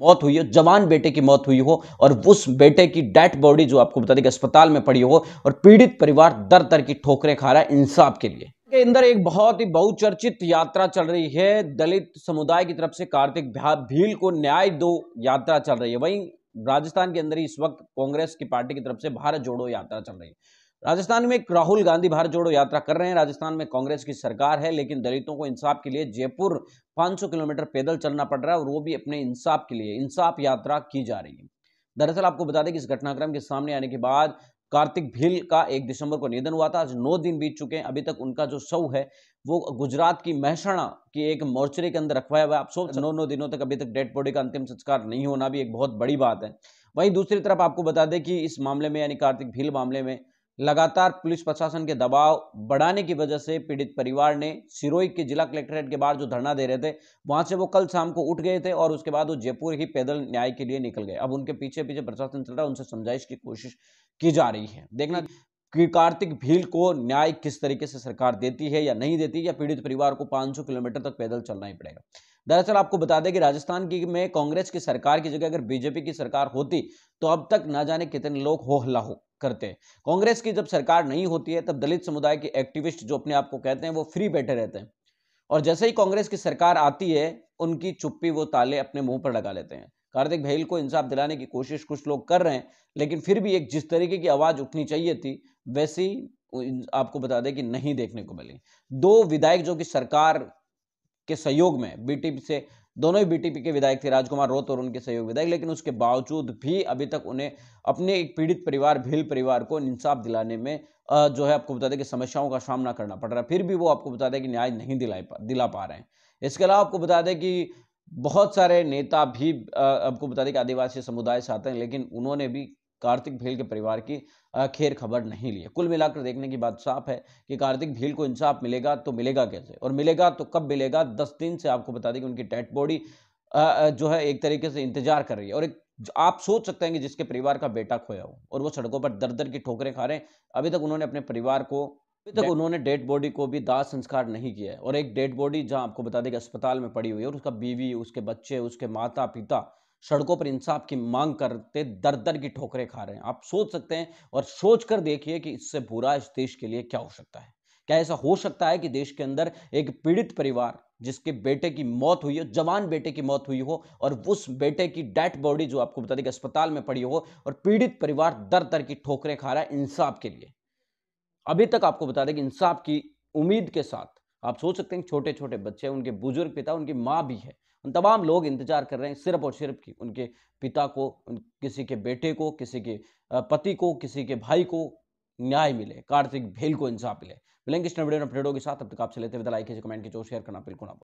मौत हुई हो जवान बेटे की मौत हुई हो और उस बेटे की डेड बॉडी जो आपको बता दें कि अस्पताल में पड़ी हो और पीड़ित परिवार दर दर की ठोकरें खा रहा है इंसाफ के लिए के अंदर एक बहुत ही बहुचर्चित यात्रा चल रही है दलित समुदाय की तरफ से कार्तिक भील को न्याय दो यात्रा चल रही है वहीं राजस्थान के अंदर ही इस वक्त कांग्रेस की पार्टी की तरफ से भारत जोड़ो यात्रा चल रही है राजस्थान में राहुल गांधी भारत जोड़ो यात्रा कर रहे हैं राजस्थान में कांग्रेस की सरकार है लेकिन दलितों को इंसाफ के लिए जयपुर 500 किलोमीटर पैदल चलना पड़ रहा है और वो भी अपने इंसाफ के लिए इंसाफ यात्रा की जा रही है दरअसल आपको बता दें कि इस घटनाक्रम के सामने आने के बाद कार्तिक भील का एक दिसंबर को निधन हुआ था आज नौ दिन बीत चुके हैं अभी तक उनका जो शव है वो गुजरात की महसाणा की एक मोर्चरी के अंदर रखवाया हुआ है आप सोच अच्छा। नौ नौ दिनों तक अभी तक डेड बॉडी का अंतिम संस्कार नहीं होना भी एक बहुत बड़ी बात है वहीं दूसरी तरफ आपको बता दें कि इस मामले में यानी कार्तिक भील मामले में लगातार पुलिस प्रशासन के दबाव बढ़ाने की वजह से पीड़ित परिवार ने सिरोही के जिला कलेक्ट्रेट के बाहर जो धरना दे रहे थे वहां से वो कल शाम को उठ गए थे और उसके बाद वो जयपुर ही पैदल न्याय के लिए निकल गए अब उनके पीछे पीछे प्रशासन चल रहा है उनसे समझाइश की कोशिश की जा रही है देखना कि कार्तिक भील को न्याय किस तरीके से सरकार देती है या नहीं देती या पीड़ित परिवार को 500 किलोमीटर तक पैदल चलना ही पड़ेगा दरअसल आपको बता दें कि राजस्थान की में कांग्रेस की सरकार की जगह अगर बीजेपी की सरकार होती तो अब तक ना जाने कितने लोग हो हल्ला हो करते हैं कांग्रेस की जब सरकार नहीं होती है तब दलित समुदाय के एक्टिविस्ट जो अपने आप को कहते हैं वो फ्री बैठे रहते हैं और जैसे ही कांग्रेस की सरकार आती है उनकी चुप्पी वो ताले अपने मुंह पर लगा लेते हैं कार्तिक भैल को इंसाफ दिलाने की कोशिश कुछ लोग कर रहे हैं लेकिन फिर भी एक जिस तरीके की आवाज़ उठनी चाहिए थी वैसी आपको बता दें कि नहीं देखने को मिली दो विधायक जो कि सरकार के सहयोग में बीटीपी से दोनों ही बीटीपी के विधायक थे राजकुमार रोत और उनके सहयोग विधायक लेकिन उसके बावजूद भी अभी तक उन्हें अपने एक पीड़ित परिवार भील परिवार को इंसाफ दिलाने में जो है आपको बता दें कि समस्याओं का सामना करना पड़ रहा है फिर भी वो आपको बता दें कि न्याय नहीं दिलाई पा दिला पा रहे हैं इसके अलावा आपको बता दें कि बहुत सारे नेता भी आपको बता दें कि आदिवासी समुदाय से आते हैं लेकिन उन्होंने भी कार्तिक भील के परिवार की खैर खबर नहीं ली है कुल मिलाकर देखने की बात साफ है कि कार्तिक भील को इंसाफ मिलेगा तो मिलेगा कैसे और मिलेगा तो कब मिलेगा दस दिन से आपको बता दें कि उनकी डेड बॉडी जो है एक तरीके से इंतजार कर रही है और एक आप सोच सकते हैं कि जिसके परिवार का बेटा खोया हो और वो सड़कों पर दर दर की ठोकरें खा रहे हैं अभी तक उन्होंने अपने परिवार को अभी तक उन्होंने डेड बॉडी को भी दाह संस्कार नहीं किया है और एक डेड बॉडी जहां आपको बता दें कि अस्पताल में पड़ी हुई है और उसका बीवी उसके बच्चे उसके माता पिता सड़कों पर इंसाफ की मांग करते दर दर की ठोकरें खा रहे हैं आप सोच सकते हैं और सोच कर देखिए कि इससे बुरा इस देश के लिए क्या हो सकता है क्या ऐसा हो सकता है कि देश के अंदर एक पीड़ित परिवार जिसके बेटे की मौत हुई हो जवान बेटे की मौत हुई हो और उस बेटे की डेड बॉडी जो आपको बता दें कि अस्पताल में पड़ी हो और पीड़ित परिवार दर दर की ठोकरें खा रहा है इंसाफ के लिए अभी तक आपको बता दें कि इंसाफ की उम्मीद के साथ आप सोच सकते हैं छोटे छोटे बच्चे उनके बुजुर्ग पिता उनकी माँ भी है उन तमाम लोग इंतजार कर रहे हैं सिर्फ और सिर्फ कि उनके पिता को उन किसी के बेटे को किसी के पति को किसी के भाई को न्याय मिले कार्तिक भेल को इंसाफ मिले मिलेंगे इस वीडियो अपडेटों के साथ अब तक आपसे लेते विदा लाइक कमेंट के जो शेयर करना बिल्कुल ना